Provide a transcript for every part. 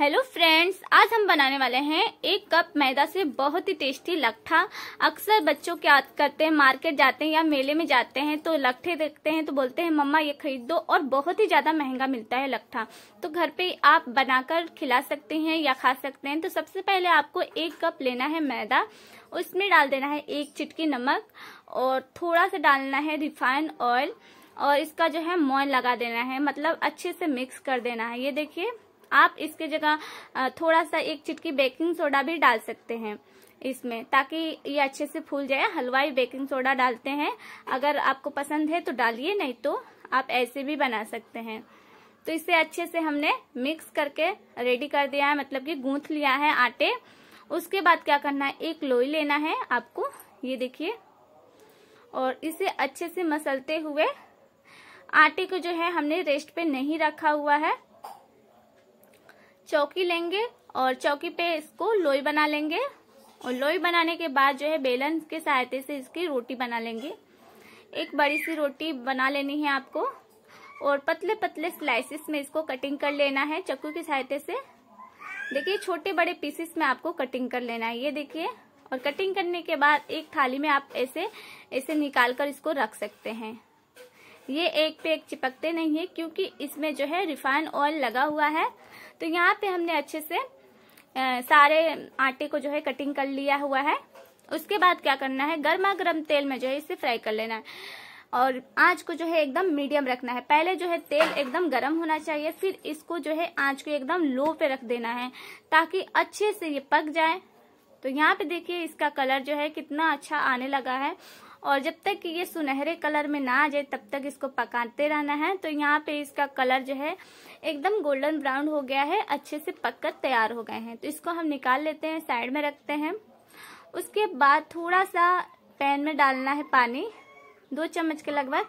hello friends आज हम बनाने वाले हैं एक कप मैदा से बहुत ही टेस्टी लट्ठा अक्सर बच्चों क्या करते हैं मार्केट जाते हैं या मेले में जाते हैं तो लट्ठे देखते हैं तो बोलते हैं मम्मा ये खरीद दो और बहुत ही ज्यादा महंगा मिलता है लट्ठा तो घर पे आप बनाकर खिला सकते हैं या खा सकते हैं तो सबसे पहले आपको एक कप लेना है मैदा उसमें डाल देना है एक चिटकी नमक और थोड़ा सा डालना है रिफाइंड ऑयल और इसका जो है मोइन लगा देना है मतलब अच्छे से मिक्स कर देना है ये देखिए आप इसके जगह थोड़ा सा एक चिटकी बेकिंग सोडा भी डाल सकते हैं इसमें ताकि ये अच्छे से फूल जाए हलवाई बेकिंग सोडा डालते हैं अगर आपको पसंद है तो डालिए नहीं तो आप ऐसे भी बना सकते हैं तो इसे अच्छे से हमने मिक्स करके रेडी कर दिया है मतलब कि गूंथ लिया है आटे उसके बाद क्या करना है एक लोई लेना है आपको ये देखिए और इसे अच्छे से मसलते हुए आटे को जो है हमने रेस्ट पे नहीं रखा हुआ है चौकी लेंगे और चौकी पे इसको लोई बना लेंगे और लोई बनाने के बाद जो है बेलन के सहायते से इसकी रोटी बना लेंगे एक बड़ी सी रोटी बना लेनी है आपको और पतले पतले स्लाइसिस में इसको कटिंग कर लेना है चक्कू की सहायते से देखिए छोटे बड़े पीसेस में आपको कटिंग कर लेना है ये देखिए और कटिंग करने के बाद एक थाली में आप ऐसे ऐसे निकाल कर इसको रख सकते हैं ये एक पे एक चिपकते नहीं है क्योंकि इसमें जो है रिफाइन ऑयल लगा हुआ है तो यहाँ पे हमने अच्छे से आ, सारे आटे को जो है कटिंग कर लिया हुआ है उसके बाद क्या करना है गर्मा गर्म तेल में जो है इसे फ्राई कर लेना है और आंच को जो है एकदम मीडियम रखना है पहले जो है तेल एकदम गर्म होना चाहिए फिर इसको जो है आंच को एकदम लो पे रख देना है ताकि अच्छे से ये पक जाए तो यहाँ पे देखिए इसका कलर जो है कितना अच्छा आने लगा है और जब तक ये सुनहरे कलर में ना आ जाए तब तक इसको पकाते रहना है तो यहाँ पे इसका कलर जो है एकदम गोल्डन ब्राउन हो गया है अच्छे से पककर तैयार हो गए हैं तो इसको हम निकाल लेते हैं साइड में रखते हैं उसके बाद थोड़ा सा पैन में डालना है पानी दो चम्मच के लगभग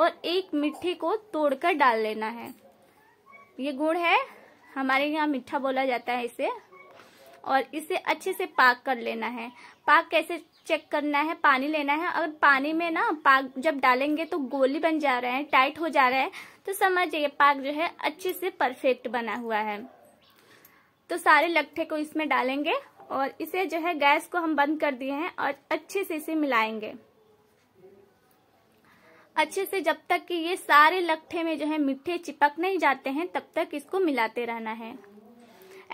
और एक मिट्टी को तोड़कर डाल लेना है ये गुड़ है हमारे यहाँ मीठा बोला जाता है इसे और इसे अच्छे से पाक कर लेना है पाक कैसे चेक करना है पानी लेना है अगर पानी में ना पाक जब डालेंगे तो गोली बन जा रहा है टाइट हो जा रहा है तो समझ जाइए पाक जो है अच्छे से परफेक्ट बना हुआ है तो सारे लट्ठे को इसमें डालेंगे और इसे जो है गैस को हम बंद कर दिए हैं और अच्छे से इसे मिलाएंगे अच्छे से जब तक कि ये सारे लट्ठे में जो है मिठ्ठे चिपक नहीं जाते हैं तब तक इसको मिलाते रहना है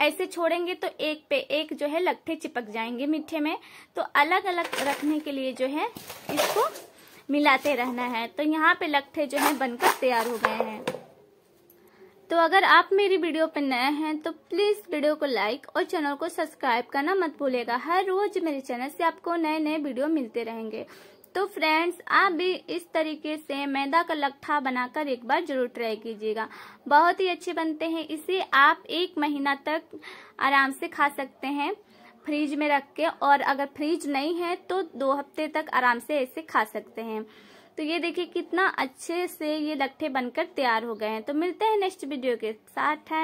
ऐसे छोड़ेंगे तो एक पे एक जो है लट्ठे चिपक जाएंगे मीठे में तो अलग अलग रखने के लिए जो है इसको मिलाते रहना है तो यहाँ पे लट्ठे जो है बनकर तैयार हो गए हैं तो अगर आप मेरी वीडियो पर नए हैं तो प्लीज वीडियो को लाइक और चैनल को सब्सक्राइब करना मत भूलेगा हर रोज मेरे चैनल से आपको नए नए वीडियो मिलते रहेंगे तो फ्रेंड्स आप भी इस तरीके से मैदा का लट्ठा बनाकर एक बार जरूर ट्राई कीजिएगा बहुत ही अच्छे बनते हैं इसे आप एक महीना तक आराम से खा सकते हैं फ्रीज में रख के और अगर फ्रीज नहीं है तो दो हफ्ते तक आराम से ऐसे खा सकते हैं तो ये देखिए कितना अच्छे से ये लट्ठे बनकर तैयार हो गए हैं तो मिलते हैं नेक्स्ट वीडियो के साथ है